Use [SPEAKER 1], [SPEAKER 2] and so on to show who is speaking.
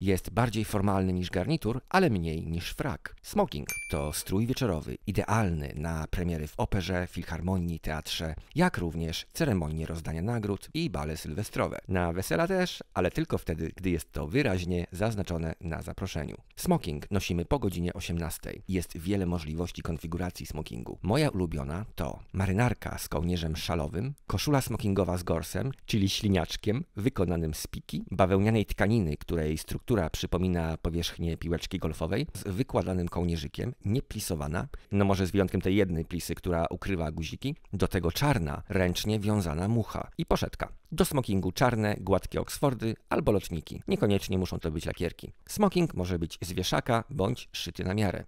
[SPEAKER 1] Jest bardziej formalny niż garnitur, ale mniej niż frak. Smoking to strój wieczorowy, idealny na premiery w operze, filharmonii, teatrze, jak również ceremonie rozdania nagród i bale sylwestrowe. Na wesela też, ale tylko wtedy, gdy jest to wyraźnie zaznaczone na zaproszeniu. Smoking nosimy po godzinie 18. Jest wiele możliwości konfiguracji smokingu. Moja ulubiona to marynarka z kołnierzem szalowym, koszula smokingowa z gorsem, czyli śliniaczkiem, wykonanym z piki, bawełnianej tkaniny, której struktura która przypomina powierzchnię piłeczki golfowej z wykładanym kołnierzykiem, nieplisowana, no może z wyjątkiem tej jednej plisy, która ukrywa guziki, do tego czarna, ręcznie wiązana mucha i poszetka. Do smokingu czarne, gładkie oksfordy albo lotniki. Niekoniecznie muszą to być lakierki. Smoking może być z wieszaka bądź szyty na miarę.